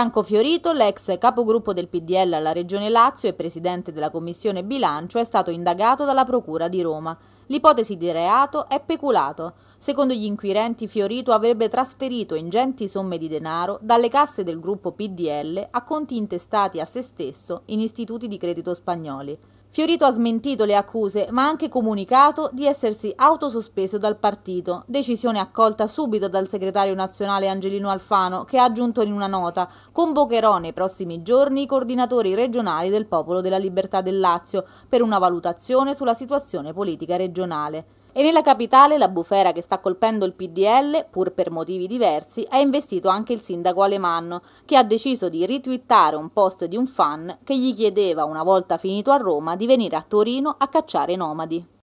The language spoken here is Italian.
Franco Fiorito, l'ex capogruppo del PDL alla Regione Lazio e presidente della Commissione Bilancio, è stato indagato dalla Procura di Roma. L'ipotesi di reato è peculato. Secondo gli inquirenti, Fiorito avrebbe trasferito ingenti somme di denaro dalle casse del gruppo PDL a conti intestati a se stesso in istituti di credito spagnoli. Fiorito ha smentito le accuse, ma ha anche comunicato di essersi autosospeso dal partito, decisione accolta subito dal segretario nazionale Angelino Alfano, che ha aggiunto in una nota: convocherò nei prossimi giorni i coordinatori regionali del Popolo della Libertà del Lazio per una valutazione sulla situazione politica regionale. E nella capitale la bufera che sta colpendo il PDL, pur per motivi diversi, ha investito anche il sindaco Alemanno, che ha deciso di ritwittare un post di un fan che gli chiedeva, una volta finito a Roma, di venire a Torino a cacciare nomadi.